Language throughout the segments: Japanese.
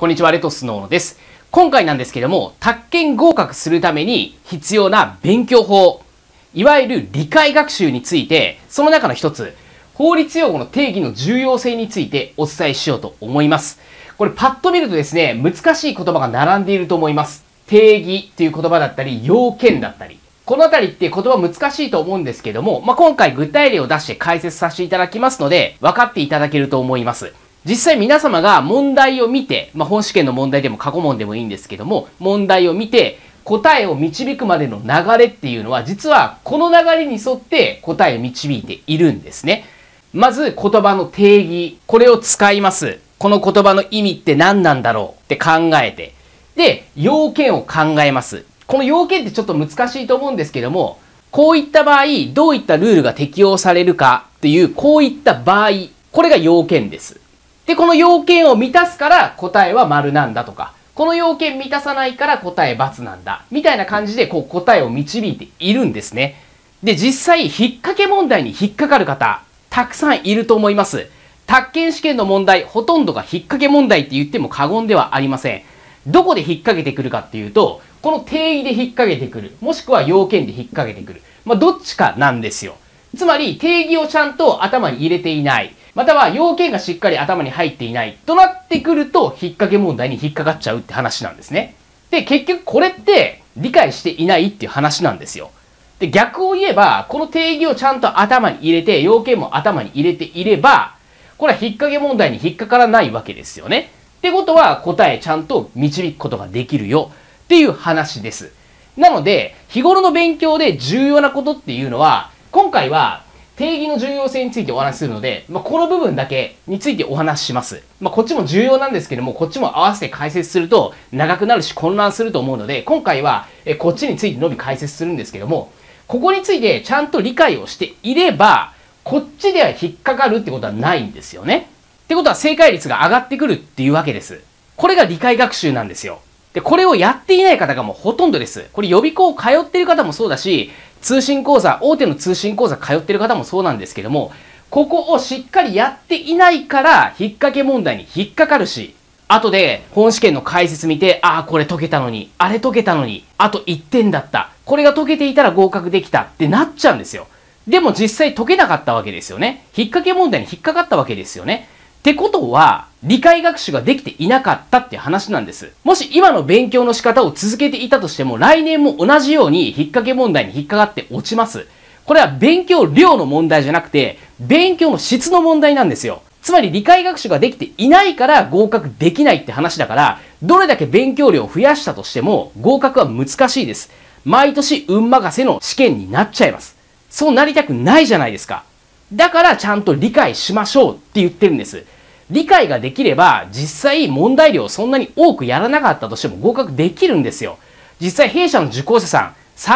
こんにちは、レトスの小のです。今回なんですけども、宅建合格するために必要な勉強法、いわゆる理解学習について、その中の一つ、法律用語の定義の重要性についてお伝えしようと思います。これパッと見るとですね、難しい言葉が並んでいると思います。定義っていう言葉だったり、要件だったり。このあたりって言葉難しいと思うんですけども、まあ、今回具体例を出して解説させていただきますので、分かっていただけると思います。実際皆様が問題を見て、まあ、本試験の問題でも過去問でもいいんですけども、問題を見て、答えを導くまでの流れっていうのは、実はこの流れに沿って答えを導いているんですね。まず言葉の定義、これを使います。この言葉の意味って何なんだろうって考えて、で、要件を考えます。この要件ってちょっと難しいと思うんですけども、こういった場合、どういったルールが適用されるかっていう、こういった場合、これが要件です。で、この要件を満たすから答えは丸なんだとか、この要件満たさないから答え×なんだ、みたいな感じでこう答えを導いているんですね。で、実際、引っ掛け問題に引っかかる方、たくさんいると思います。宅建試験の問題、ほとんどが引っ掛け問題って言っても過言ではありません。どこで引っ掛けてくるかっていうと、この定義で引っ掛けてくる、もしくは要件で引っ掛けてくる。まあ、どっちかなんですよ。つまり、定義をちゃんと頭に入れていない。または要件がしっかり頭に入っていないとなってくると引っ掛け問題に引っかかっちゃうって話なんですね。で、結局これって理解していないっていう話なんですよ。で、逆を言えば、この定義をちゃんと頭に入れて、要件も頭に入れていれば、これは引っ掛け問題に引っかからないわけですよね。ってことは答えちゃんと導くことができるよっていう話です。なので、日頃の勉強で重要なことっていうのは、今回は定義の重要性についてお話しするので、まあ、この部分だけについてお話しします。まあ、こっちも重要なんですけども、こっちも合わせて解説すると長くなるし混乱すると思うので、今回はえこっちについてのみ解説するんですけども、ここについてちゃんと理解をしていれば、こっちでは引っかかるってことはないんですよね。ってことは正解率が上がってくるっていうわけです。これが理解学習なんですよ。で、これをやっていない方がもうほとんどです。これ予備校通ってる方もそうだし、通信講座、大手の通信講座通ってる方もそうなんですけども、ここをしっかりやっていないから、引っ掛け問題に引っかかるし、後で本試験の解説見て、ああ、これ解けたのに、あれ解けたのに、あと1点だった、これが解けていたら合格できたってなっちゃうんですよ。でも実際解けなかったわけですよね。引っ掛け問題に引っかかったわけですよね。ってことは、理解学習ができていなかったって話なんです。もし今の勉強の仕方を続けていたとしても、来年も同じように引っ掛け問題に引っかかって落ちます。これは勉強量の問題じゃなくて、勉強の質の問題なんですよ。つまり理解学習ができていないから合格できないって話だから、どれだけ勉強量を増やしたとしても合格は難しいです。毎年運任せの試験になっちゃいます。そうなりたくないじゃないですか。だからちゃんと理解しましょうって言ってるんです。理解ができれば実際問題量そんなに多くやらなかったとしても合格できるんですよ。実際弊社の受講者さ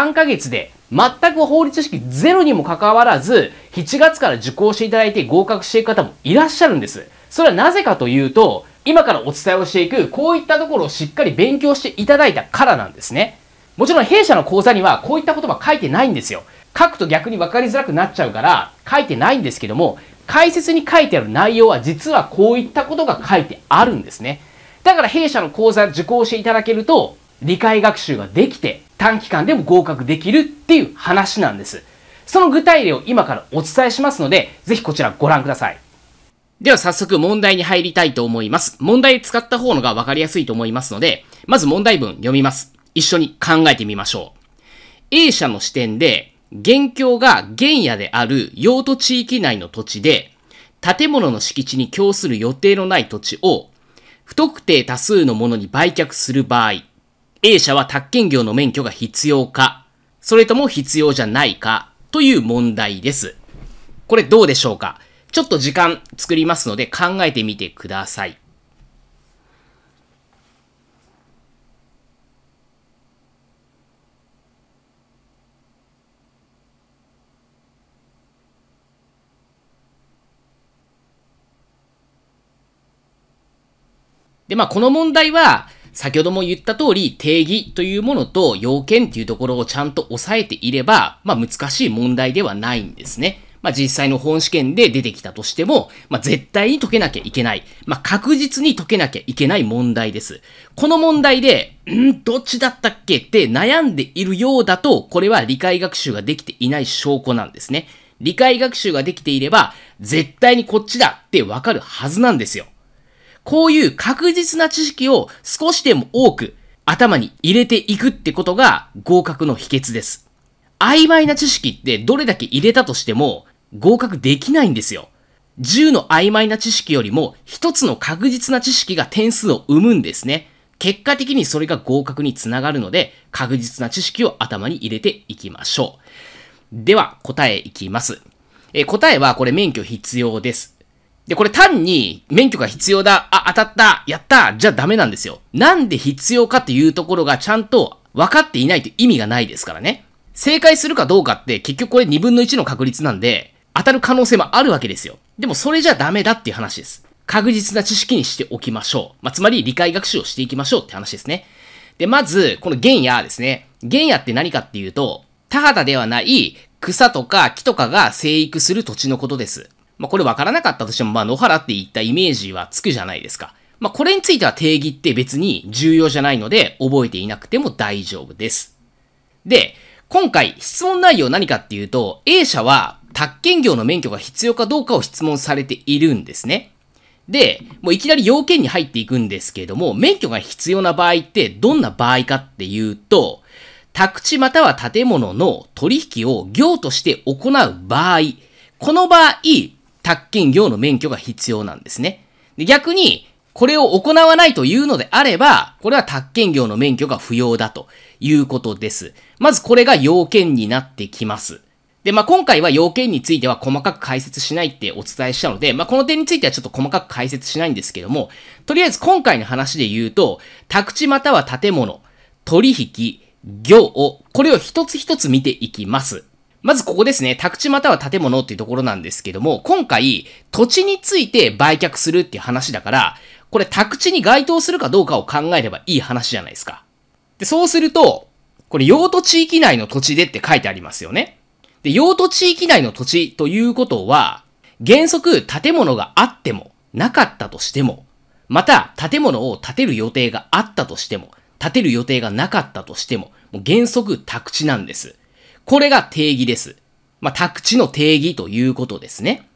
ん3ヶ月で全く法律知識ゼロにもかかわらず7月から受講していただいて合格していく方もいらっしゃるんです。それはなぜかというと今からお伝えをしていくこういったところをしっかり勉強していただいたからなんですね。もちろん弊社の講座にはこういった言葉書いてないんですよ。書くと逆に分かりづらくなっちゃうから書いてないんですけども、解説に書いてある内容は実はこういったことが書いてあるんですね。だから弊社の講座受講していただけると理解学習ができて短期間でも合格できるっていう話なんです。その具体例を今からお伝えしますので、ぜひこちらご覧ください。では早速問題に入りたいと思います。問題使った方のが分かりやすいと思いますので、まず問題文読みます。一緒に考えてみましょう。A 社の視点で元凶が原野である用途地域内の土地で、建物の敷地に供する予定のない土地を、不特定多数のものに売却する場合、A 社は宅建業の免許が必要か、それとも必要じゃないか、という問題です。これどうでしょうかちょっと時間作りますので考えてみてください。で、まあ、この問題は、先ほども言った通り、定義というものと要件というところをちゃんと押さえていれば、まあ、難しい問題ではないんですね。まあ、実際の本試験で出てきたとしても、まあ、絶対に解けなきゃいけない。まあ、確実に解けなきゃいけない問題です。この問題で、んどっちだったっけって悩んでいるようだと、これは理解学習ができていない証拠なんですね。理解学習ができていれば、絶対にこっちだってわかるはずなんですよ。こういう確実な知識を少しでも多く頭に入れていくってことが合格の秘訣です。曖昧な知識ってどれだけ入れたとしても合格できないんですよ。10の曖昧な知識よりも1つの確実な知識が点数を生むんですね。結果的にそれが合格につながるので確実な知識を頭に入れていきましょう。では答えいきます。え答えはこれ免許必要です。で、これ単に免許が必要だ、あ、当たった、やった、じゃダメなんですよ。なんで必要かっていうところがちゃんと分かっていないと意味がないですからね。正解するかどうかって結局これ2分の1の確率なんで、当たる可能性もあるわけですよ。でもそれじゃダメだっていう話です。確実な知識にしておきましょう。まあ、つまり理解学習をしていきましょうって話ですね。で、まず、この原野ですね。原野って何かっていうと、田畑ではない草とか木とかが生育する土地のことです。まあ、これ分からなかったとしても、まあ、野原って言ったイメージはつくじゃないですか。まあ、これについては定義って別に重要じゃないので、覚えていなくても大丈夫です。で、今回質問内容何かっていうと、A 社は宅建業の免許が必要かどうかを質問されているんですね。で、もういきなり要件に入っていくんですけれども、免許が必要な場合ってどんな場合かっていうと、宅地または建物の取引を業として行う場合、この場合、宅建業の免許が必要なんですね。で逆に、これを行わないというのであれば、これは宅建業の免許が不要だということです。まずこれが要件になってきます。で、まあ、今回は要件については細かく解説しないってお伝えしたので、まあ、この点についてはちょっと細かく解説しないんですけども、とりあえず今回の話で言うと、宅地または建物、取引、業を、これを一つ一つ見ていきます。まずここですね、宅地または建物っていうところなんですけども、今回、土地について売却するっていう話だから、これ宅地に該当するかどうかを考えればいい話じゃないですか。で、そうすると、これ用途地域内の土地でって書いてありますよね。で、用途地域内の土地ということは、原則建物があっても、なかったとしても、また建物を建てる予定があったとしても、建てる予定がなかったとしても、もう原則宅地なんです。これが定義です。まあ、宅地の定義ということですね。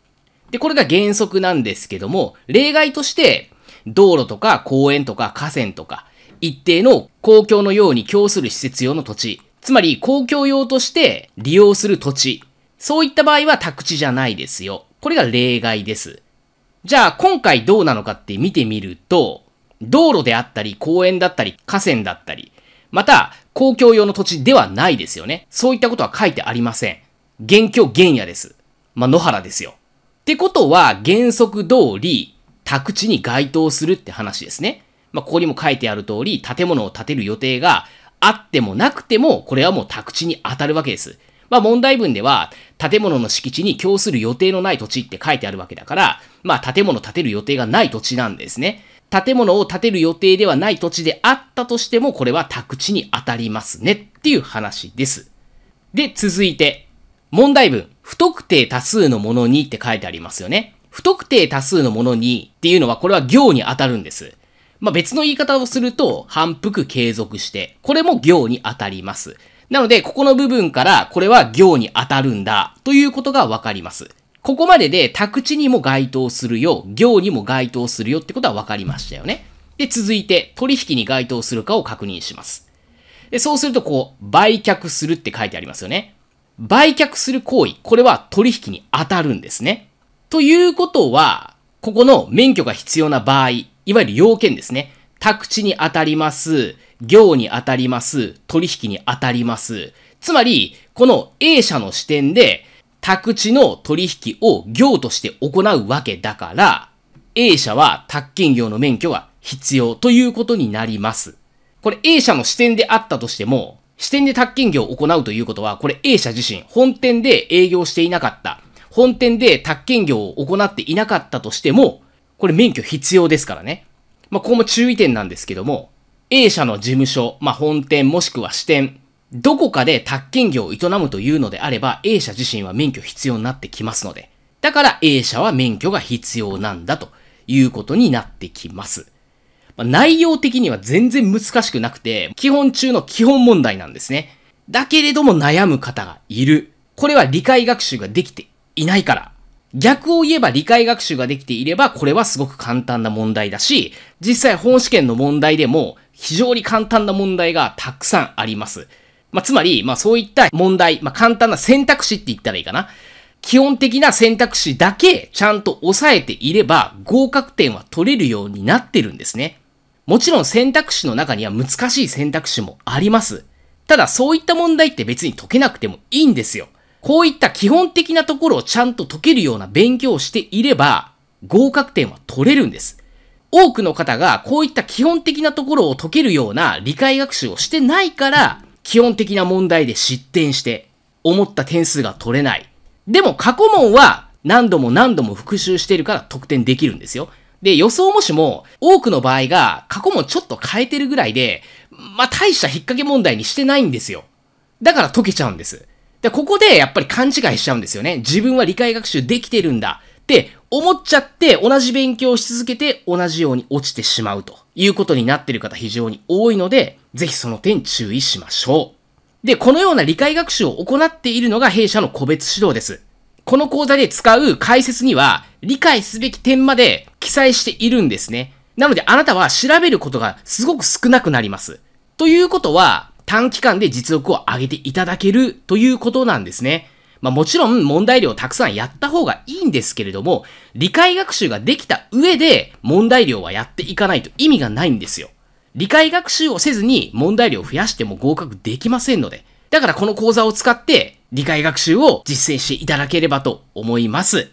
で、これが原則なんですけども、例外として、道路とか公園とか河川とか、一定の公共のように供する施設用の土地、つまり公共用として利用する土地、そういった場合は宅地じゃないですよ。これが例外です。じゃあ今回どうなのかって見てみると、道路であったり公園だったり河川だったり、また、公共用の土地ではないですよね。そういったことは書いてありません。現居原野です。まあ、野原ですよ。ってことは、原則通り、宅地に該当するって話ですね。まあ、ここにも書いてある通り、建物を建てる予定があってもなくても、これはもう宅地に当たるわけです。まあ、問題文では、建物の敷地に供する予定のない土地って書いてあるわけだから、まあ、建物建てる予定がない土地なんですね。建物を建てる予定ではない土地であったとしても、これは宅地に当たりますねっていう話です。で、続いて、問題文、不特定多数のものにって書いてありますよね。不特定多数のものにっていうのは、これは行に当たるんです。まあ、別の言い方をすると、反復継続して、これも行に当たります。なので、ここの部分から、これは行に当たるんだ、ということがわかります。ここまでで宅地にも該当するよ、行にも該当するよってことは分かりましたよね。で、続いて取引に該当するかを確認します。で、そうするとこう、売却するって書いてありますよね。売却する行為、これは取引に当たるんですね。ということは、ここの免許が必要な場合、いわゆる要件ですね。宅地に当たります、行に当たります、取引に当たります。つまり、この A 社の視点で、宅地の取引を業として行うわけだから、A 社は宅建業の免許が必要ということになります。これ A 社の視点であったとしても、視点で宅建業を行うということは、これ A 社自身、本店で営業していなかった、本店で宅建業を行っていなかったとしても、これ免許必要ですからね。まあ、ここも注意点なんですけども、A 社の事務所、まあ、本店もしくは支店どこかで宅建業を営むというのであれば、A 社自身は免許必要になってきますので、だから A 社は免許が必要なんだということになってきます。まあ、内容的には全然難しくなくて、基本中の基本問題なんですね。だけれども悩む方がいる。これは理解学習ができていないから。逆を言えば理解学習ができていれば、これはすごく簡単な問題だし、実際本試験の問題でも非常に簡単な問題がたくさんあります。まあ、つまり、まあ、そういった問題、まあ、簡単な選択肢って言ったらいいかな。基本的な選択肢だけちゃんと押さえていれば合格点は取れるようになってるんですね。もちろん選択肢の中には難しい選択肢もあります。ただそういった問題って別に解けなくてもいいんですよ。こういった基本的なところをちゃんと解けるような勉強をしていれば合格点は取れるんです。多くの方がこういった基本的なところを解けるような理解学習をしてないから基本的な問題で失点して、思った点数が取れない。でも過去問は何度も何度も復習してるから得点できるんですよ。で、予想もしも多くの場合が過去問ちょっと変えてるぐらいで、まあ、大した引っ掛け問題にしてないんですよ。だから解けちゃうんです。で、ここでやっぱり勘違いしちゃうんですよね。自分は理解学習できてるんだ。って思っちゃって同じ勉強をし続けて同じように落ちてしまうということになっている方非常に多いので、ぜひその点注意しましょう。で、このような理解学習を行っているのが弊社の個別指導です。この講座で使う解説には理解すべき点まで記載しているんですね。なのであなたは調べることがすごく少なくなります。ということは短期間で実力を上げていただけるということなんですね。まあ、もちろん問題量をたくさんやった方がいいんですけれども、理解学習ができた上で問題量はやっていかないと意味がないんですよ。理解学習をせずに問題量を増やしても合格できませんので。だからこの講座を使って理解学習を実践していただければと思います。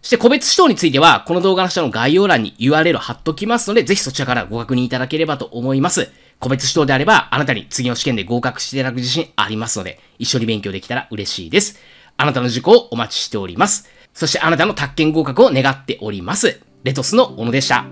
そして個別指導については、この動画の下の概要欄に URL 貼っときますので、ぜひそちらからご確認いただければと思います。個別指導であれば、あなたに次の試験で合格していただく自信ありますので、一緒に勉強できたら嬉しいです。あなたの受講をお待ちしております。そしてあなたの宅建合格を願っております。レトスの小野でした。